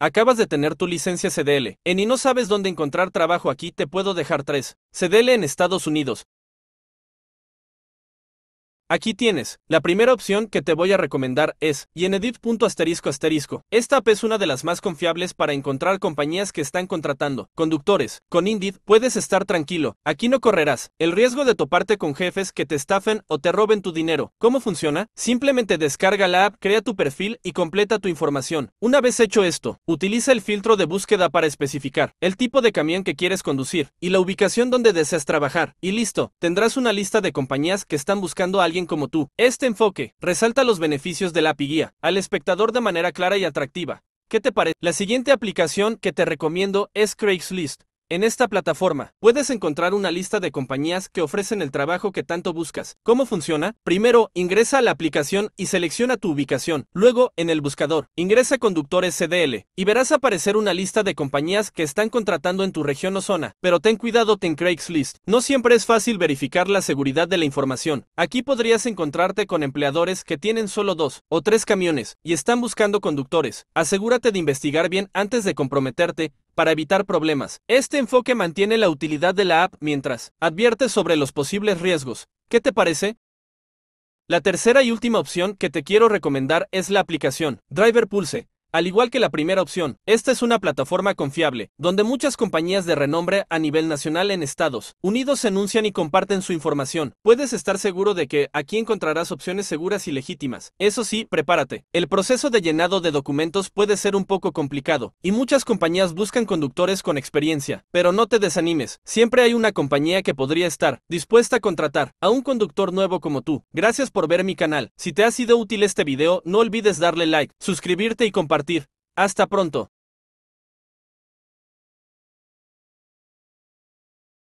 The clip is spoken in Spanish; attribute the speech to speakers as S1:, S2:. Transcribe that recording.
S1: Acabas de tener tu licencia CDL en y no sabes dónde encontrar trabajo aquí, te puedo dejar tres. CDL en Estados Unidos, Aquí tienes. La primera opción que te voy a recomendar es asterisco. Esta app es una de las más confiables para encontrar compañías que están contratando conductores. Con Indeed puedes estar tranquilo. Aquí no correrás el riesgo de toparte con jefes que te estafen o te roben tu dinero. ¿Cómo funciona? Simplemente descarga la app, crea tu perfil y completa tu información. Una vez hecho esto, utiliza el filtro de búsqueda para especificar el tipo de camión que quieres conducir y la ubicación donde deseas trabajar. Y listo, tendrás una lista de compañías que están buscando a alguien como tú. Este enfoque resalta los beneficios la API Guía al espectador de manera clara y atractiva. ¿Qué te parece? La siguiente aplicación que te recomiendo es Craigslist. En esta plataforma, puedes encontrar una lista de compañías que ofrecen el trabajo que tanto buscas. ¿Cómo funciona? Primero, ingresa a la aplicación y selecciona tu ubicación. Luego, en el buscador, ingresa conductores CDL y verás aparecer una lista de compañías que están contratando en tu región o zona. Pero ten cuidado en Craigslist. No siempre es fácil verificar la seguridad de la información. Aquí podrías encontrarte con empleadores que tienen solo dos o tres camiones y están buscando conductores. Asegúrate de investigar bien antes de comprometerte para evitar problemas. Este enfoque mantiene la utilidad de la app mientras advierte sobre los posibles riesgos. ¿Qué te parece? La tercera y última opción que te quiero recomendar es la aplicación Driver Pulse al igual que la primera opción, esta es una plataforma confiable, donde muchas compañías de renombre a nivel nacional en Estados Unidos se anuncian y comparten su información. Puedes estar seguro de que aquí encontrarás opciones seguras y legítimas. Eso sí, prepárate. El proceso de llenado de documentos puede ser un poco complicado, y muchas compañías buscan conductores con experiencia. Pero no te desanimes, siempre hay una compañía que podría estar dispuesta a contratar a un conductor nuevo como tú. Gracias por ver mi canal. Si te ha sido útil este video, no olvides darle like, suscribirte y compartir hasta pronto.